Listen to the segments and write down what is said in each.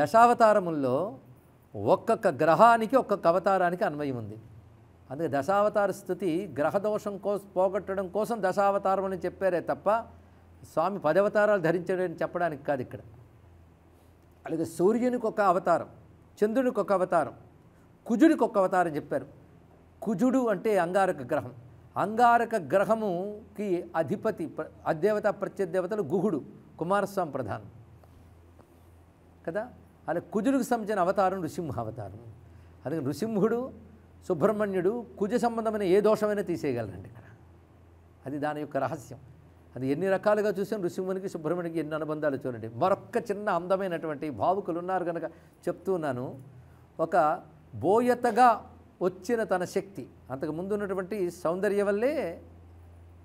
దశావతారముల్లో ఒక్కొక్క గ్రహానికి ఒక్కొక్క అవతారానికి అన్వయం ఉంది అందుకే దశావతార స్థుతి గ్రహదోషం కోసం పోగొట్టడం కోసం దశావతారం అని చెప్పారే తప్ప స్వామి పదవతారాలు ధరించడని చెప్పడానికి కాదు ఇక్కడ అలాగే సూర్యునికి ఒక అవతారం చంద్రునికి ఒక అవతారం కుజుడికి ఒక అవతారం చెప్పారు కుజుడు అంటే అంగారక గ్రహం అంగారక గ్రహముకి అధిపతి అదేవత ప్రత్యదేవతలు గుహుడు కుమారస్వామి ప్రధానం కదా అలాగే కుజుడికి సంబంధించిన అవతారం నృసింహ అవతారం అందుకే నృసింహుడు సుబ్రహ్మణ్యుడు కుజ సంబంధమైన ఏ దోషమైనా తీసేయగలరండి ఇక్కడ అది దాని యొక్క రహస్యం అది ఎన్ని రకాలుగా చూసాం నృసింహునికి సుబ్రహ్మణ్యుడికి ఎన్ని అనుబంధాలు చూడండి మరొక్క చిన్న అందమైనటువంటి భావుకులు ఉన్నారు కనుక చెప్తున్నాను ఒక బోయతగా వచ్చిన తన శక్తి అంతకు ముందు ఉన్నటువంటి సౌందర్య వల్లే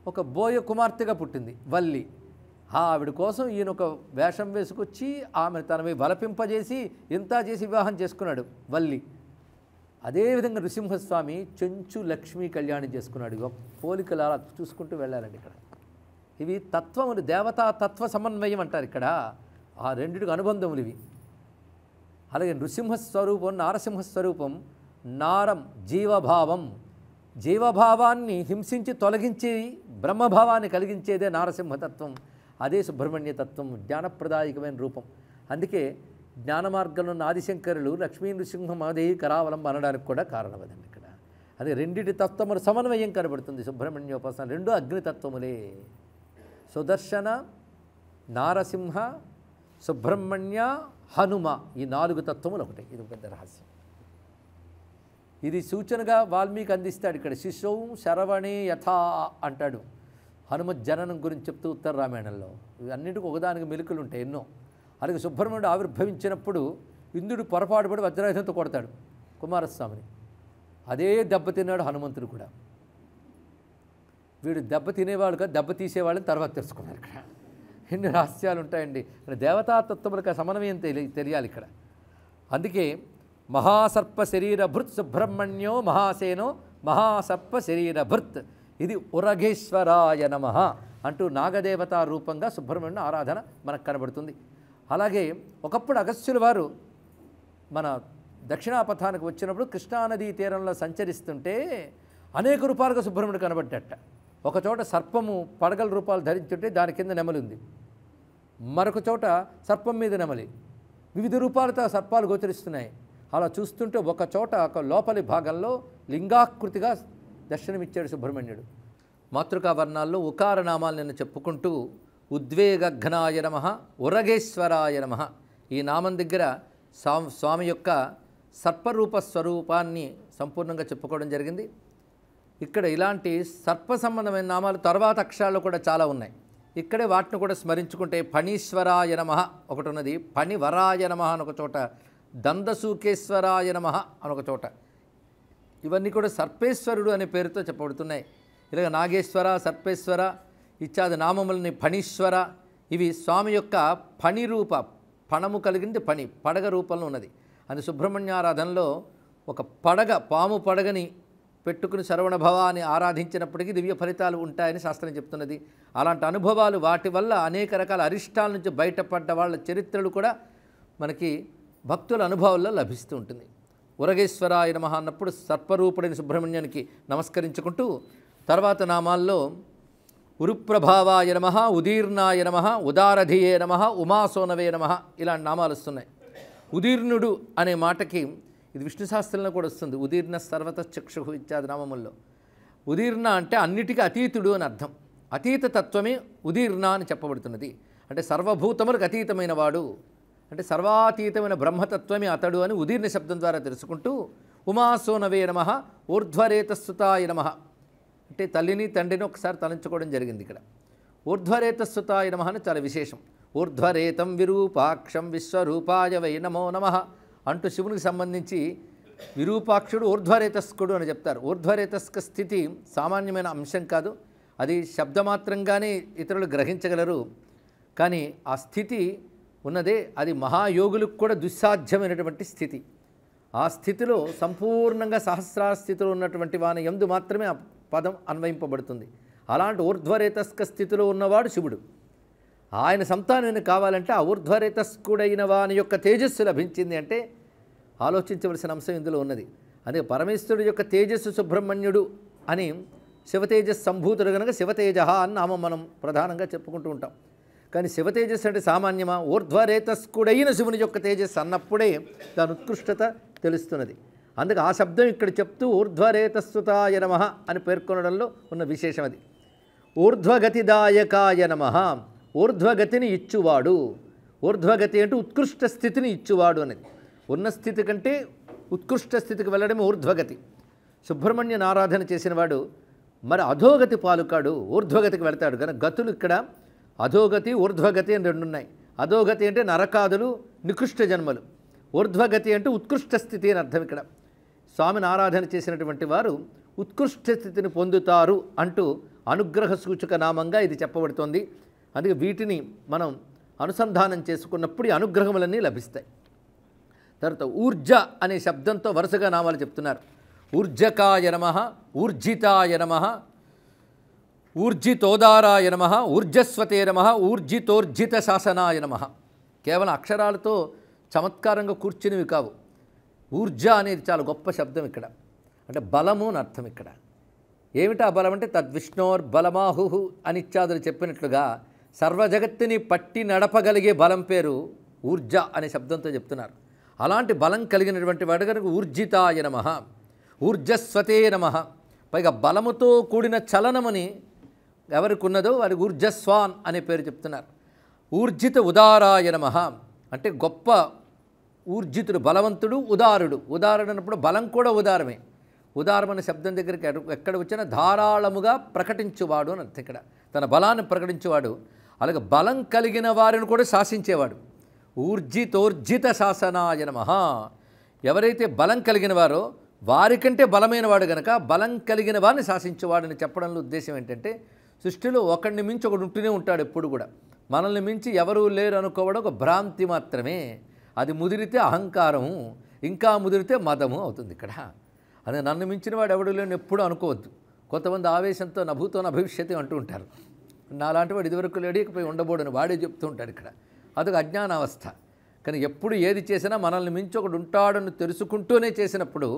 ఒక బోయ కుమార్తెగా పుట్టింది వల్లి ఆవిడ కోసం ఈయన ఒక వేషం వేసుకొచ్చి ఆమె తనవి వలపింపజేసి ఇంత చేసి వివాహం చేసుకున్నాడు వల్లి అదేవిధంగా నృసింహస్వామి చెంచు లక్ష్మీ కళ్యాణం చేసుకున్నాడు పోలికలు అలా చూసుకుంటూ వెళ్ళాలండి ఇక్కడ ఇవి తత్వములు దేవతా తత్వ సమన్వయం అంటారు ఇక్కడ ఆ రెండిటికి అనుబంధములు ఇవి అలాగే నృసింహస్వరూపం నారసింహస్వరూపం నారం జీవభావం జీవభావాన్ని హింసించి తొలగించి బ్రహ్మభావాన్ని కలిగించేదే నారసింహతత్వం అదే సుబ్రహ్మణ్య తత్వం జ్ఞానప్రదాయకమైన రూపం అందుకే జ్ఞానమార్గంలో ఉన్న ఆదిశంకరులు లక్ష్మీ నృసింహ మాదేవి కరావలం అనడానికి కూడా కారణమదండి ఇక్కడ అదే రెండిటి తత్వములు సమన్వయం కనబడుతుంది సుబ్రహ్మణ్యోపాసన రెండు అగ్నితత్వములే సుదర్శన నారసింహ సుబ్రహ్మణ్య హనుమ ఈ నాలుగు తత్వములు ఒకటే ఇది పెద్ద రహస్యం ఇది సూచనగా వాల్మీకి అందిస్తాడు ఇక్కడ శిశువు శరవణే యథా అంటాడు హనుమ జననం గురించి చెప్తూ ఉత్తర రామాయణంలో అన్నింటికి ఒకదానికి మెలుకులు ఉంటాయి ఎన్నో అలాగే సుబ్రహ్మణ్యుడు ఆవిర్భవించినప్పుడు ఇంద్రుడు పొరపాటు పడి వజ్రాయుధంతో కొడతాడు కుమారస్వామిని అదే దెబ్బతిన్నాడు హనుమంతుడు కూడా వీడు దెబ్బ తినేవాళ్ళు కాదు దెబ్బ తీసేవాళ్ళని తర్వాత తెలుసుకున్నారు ఇక్కడ ఎన్ని రహస్యాలు ఉంటాయండి దేవతాతత్వములకు సమన్వయం తెలియ తెలియాలి ఇక్కడ అందుకే మహాసర్ప శరీర భృత్ సుబ్రహ్మణ్యో మహాసేనో మహాసర్ప శరీర భృత్ ఇది ఉరఘేశ్వరాయ నమ అంటూ నాగదేవత రూపంగా సుబ్రహ్మణ్యుని ఆరాధన మనకు కనబడుతుంది అలాగే ఒకప్పుడు అగస్త్యుల వారు మన దక్షిణాపథానికి వచ్చినప్పుడు కృష్ణానదీ తీరంలో సంచరిస్తుంటే అనేక రూపాలుగా సుబ్రహ్మణ్యుడు కనబడ్డట ఒకచోట సర్పము పడగల రూపాలు ధరించుంటే దాని కింద నెమలి ఉంది మరొక చోట సర్పం మీద నెమలి వివిధ రూపాలతో సర్పాలు గోచరిస్తున్నాయి అలా చూస్తుంటే ఒక చోట ఒక లోపలి భాగంలో లింగాకృతిగా దర్శనమిచ్చాడు సుబ్రహ్మణ్యుడు మాతృకావర్ణాల్లో ఉకార నేను చెప్పుకుంటూ ఉద్వేగఘ్నాయ నమ ఉరగేశ్వరాయ నమ ఈ నామం దగ్గర స్వామి యొక్క సర్పరూప స్వరూపాన్ని సంపూర్ణంగా చెప్పుకోవడం జరిగింది ఇక్కడ ఇలాంటి సర్ప సంబంధమైన నామాలు తర్వాత అక్షరాలు కూడా చాలా ఉన్నాయి ఇక్కడే వాటిని కూడా స్మరించుకుంటే ఫణీశ్వరాయ నమ ఒకటి ఉన్నది ఫణివరాయ నమ అని ఒక చోట దందసూకేశ్వరాయ నమ అని ఒక చోట ఇవన్నీ కూడా సర్పేశ్వరుడు అనే పేరుతో చెప్పబడుతున్నాయి ఇలాగ నాగేశ్వర సర్పేశ్వర ఇత్యాది నామములని ఫణీశ్వర ఇవి స్వామి యొక్క పని రూప పణము కలిగింది పని పడగ రూపంలో ఉన్నది అని సుబ్రహ్మణ్యారాధనలో ఒక పడగ పాము పడగని పెట్టుకుని శరవణ భవ అని ఆరాధించినప్పటికీ దివ్య ఫలితాలు ఉంటాయని శాస్త్రం చెప్తున్నది అలాంటి అనుభవాలు వాటి వల్ల అనేక రకాల అరిష్టాల నుంచి బయటపడ్డ వాళ్ళ చరిత్రలు కూడా మనకి భక్తుల అనుభవాల్లో లభిస్తూ ఉంటుంది ఉరగేశ్వరాయ నమ అన్నప్పుడు సర్పరూపుడైన సుబ్రహ్మణ్యానికి నమస్కరించుకుంటూ తర్వాత నామాల్లో ఉరుప్రభావాయ నమ ఉదీర్ణాయ నమ ఉదారధియే నమ ఉమాసోనవే నమ ఇలాంటి నామాలు వస్తున్నాయి ఉదీర్ణుడు అనే మాటకి ఇది విష్ణు శాస్త్రంలో కూడా వస్తుంది ఉదీర్ణ సర్వత చక్షు ఇత్యాది నామముల్లో ఉదీర్ణ అంటే అన్నిటికీ అతీతుడు అని అర్థం అతీత తత్వమే ఉదీర్ణ అని చెప్పబడుతున్నది అంటే సర్వభూతములకు అతీతమైన వాడు అంటే సర్వాతీతమైన బ్రహ్మతత్వమే అతడు అని ఉదీర్ణ శబ్దం ద్వారా తెలుసుకుంటూ ఉమాసోనవే నమ ఊర్ధ్వరేతస్సుతాయ నమ అంటే తల్లిని తండ్రిని ఒకసారి తలంచుకోవడం జరిగింది ఇక్కడ ఊర్ధ్వరేతస్సుతాయ నమ అని చాలా విశేషం ఊర్ధ్వరేతం విరూపాక్షం విశ్వరూపాయ వై నమో నమ అంటూ శివునికి సంబంధించి విరూపాక్షుడు ఊర్ధ్వరేతస్కుడు అని చెప్తారు ఊర్ధ్వరేతస్క స్థితి సామాన్యమైన అంశం కాదు అది శబ్దమాత్రంగానే ఇతరులు గ్రహించగలరు కానీ ఆ స్థితి ఉన్నదే అది మహాయోగులకు కూడా దుస్సాధ్యమైనటువంటి స్థితి ఆ స్థితిలో సంపూర్ణంగా సహస్రార స్థితిలో ఉన్నటువంటి వాని ఎందు మాత్రమే ఆ పదం అన్వయింపబడుతుంది అలాంటి ఊర్ధ్వరేతస్క స్థితిలో ఉన్నవాడు శివుడు ఆయన సంతానం కావాలంటే ఆ ఊర్ధ్వరేతస్కుడైన వాని యొక్క తేజస్సు లభించింది అంటే ఆలోచించవలసిన అంశం ఇందులో ఉన్నది అదే పరమేశ్వరుడు యొక్క తేజస్సు సుబ్రహ్మణ్యుడు అని శివతేజస్ సంభూతుడు కనుక శివతేజ అని నామం మనం ప్రధానంగా చెప్పుకుంటూ ఉంటాం కానీ శివ తేజస్సు అంటే సామాన్యమా ఊర్ధ్వరేతస్కుడైన శివుని యొక్క తేజస్సు అన్నప్పుడే దాని ఉత్కృష్టత తెలుస్తున్నది అందుకే ఆ శబ్దం ఇక్కడ చెప్తూ ఊర్ధ్వరేతస్సుతాయ నమ అని పేర్కొనడంలో ఉన్న విశేషం అది ఊర్ధ్వగతిదాయకాయ నమ ఊర్ధ్వగతిని ఇచ్చువాడు ఊర్ధ్వగతి అంటే ఉత్కృష్ట స్థితిని ఇచ్చువాడు అనేది ఉన్న స్థితి కంటే ఉత్కృష్ట స్థితికి వెళ్ళడమే ఊర్ధ్వగతి సుబ్రహ్మణ్యని ఆరాధన చేసినవాడు మరి అధోగతి పాలుకాడు ఊర్ధ్వగతికి వెళ్తాడు కానీ గతులు ఇక్కడ అధోగతి ఊర్ధ్వగతి అని రెండు ఉన్నాయి అధోగతి అంటే నరకాదులు నికృష్ట జన్మలు ఊర్ధ్వగతి అంటే ఉత్కృష్ట స్థితి అని అర్థం ఇక్కడ స్వామిని ఆరాధన చేసినటువంటి వారు ఉత్కృష్ట స్థితిని పొందుతారు అంటూ అనుగ్రహ సూచక నామంగా ఇది చెప్పబడుతోంది అందుకే వీటిని మనం అనుసంధానం చేసుకున్నప్పుడు ఈ అనుగ్రహములన్నీ లభిస్తాయి తర్వాత ఊర్జ అనే శబ్దంతో వరుసగా నామాలు చెప్తున్నారు ఊర్జకాయ నమ ఊర్జితాయ నమ ఊర్జితోదారాయ నమ ఊర్జస్వతే నమ ఊర్జితోర్జిత శాసనాయ నమ కేవలం అక్షరాలతో చమత్కారంగా కూర్చునివి కావు ఊర్జ అనేది చాలా గొప్ప శబ్దం ఇక్కడ అంటే బలము అని అర్థం ఇక్కడ ఏమిటా బలం అంటే తద్విష్ణోర్ బలమాహు అనిత్యాదులు చెప్పినట్లుగా సర్వజగత్తుని పట్టి నడపగలిగే బలం పేరు ఊర్జ అనే శబ్దంతో చెప్తున్నారు అలాంటి బలం కలిగినటువంటి వాడు కనుక ఊర్జితాయ నమ ఊర్జస్వతే నమ పైగా బలముతో కూడిన చలనమని ఎవరికి ఉన్నదో వారి ఊర్జస్వాన్ అనే పేరు చెప్తున్నారు ఊర్జిత ఉదారాయ నమ అంటే గొప్ప ఊర్జితుడు బలవంతుడు ఉదారుడు ఉదారుడు అన్నప్పుడు బలం కూడా ఉదారమే ఉదారమైన శబ్దం దగ్గరికి ఎక్కడ వచ్చినా ధారాళముగా ప్రకటించేవాడు అని అర్థం ఇక్కడ తన బలాన్ని ప్రకటించేవాడు అలాగే బలం కలిగిన వారిని కూడా శాసించేవాడు ఊర్జితోర్జిత శాసనాయ నమ ఎవరైతే బలం కలిగిన వారో వారికంటే బలమైన వాడు గనక బలం కలిగిన వారిని శాసించేవాడని చెప్పడంలో ఉద్దేశం ఏంటంటే సృష్టిలో ఒకడిని మించి ఒకడు ఉంటూనే ఉంటాడు ఎప్పుడు కూడా మనల్ని మించి ఎవరూ లేరు అనుకోవడం ఒక భ్రాంతి మాత్రమే అది ముదిరితే అహంకారము ఇంకా ముదిరితే మతము అవుతుంది ఇక్కడ అదే నన్ను మించిన వాడు ఎవడు లేని ఎప్పుడు అనుకోవద్దు కొంతమంది ఆవేశంతో నభూతో భవిష్యత్తు అంటూ ఉంటారు నాలాంటి వాడు ఇదివరకు లేడీకపోయి ఉండబోడని వాడే చెప్తూ ఉంటాడు ఇక్కడ అదొక అజ్ఞానావస్థ కానీ ఎప్పుడు ఏది చేసినా మనల్ని మించి ఒకడు ఉంటాడని తెలుసుకుంటూనే చేసినప్పుడు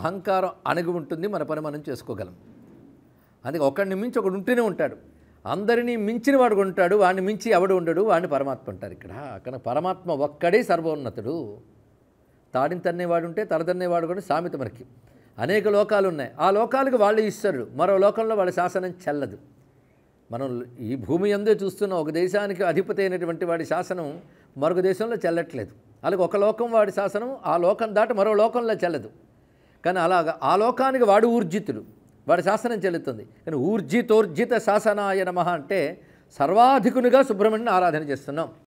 అహంకారం అణగి ఉంటుంది మన పని మనం చేసుకోగలం అందుకే ఒకడిని మించి ఒకడు ఉంటూనే ఉంటాడు అందరినీ మించిన వాడు ఉంటాడు వాడిని మించి ఎవడు ఉండడు వాడిని పరమాత్మ అంటారు ఇక్కడ కానీ పరమాత్మ ఒక్కడే సర్వోన్నతుడు తాడిని తన్నేవాడు ఉంటే తలదన్నేవాడు కూడా సామెత మనకి అనేక లోకాలు ఉన్నాయి ఆ లోకాలకు వాళ్ళు ఇస్తారు మరో లోకంలో వాళ్ళ శాసనం చెల్లదు మనం ఈ భూమి అందే చూస్తున్న ఒక దేశానికి అధిపతి అయినటువంటి వాడి శాసనం మరొక దేశంలో చెల్లట్లేదు అలాగే ఒక లోకం వాడి శాసనం ఆ లోకం దాటి మరో లోకంలో చెల్లదు కానీ అలాగ ఆ లోకానికి వాడు ఊర్జితుడు వాడి శాసనం చెల్లుతుంది కానీ ఊర్జితోర్జిత శాసనాయ నమ అంటే సర్వాధికునిగా సుబ్రహ్మణ్యుని ఆరాధన చేస్తున్నాం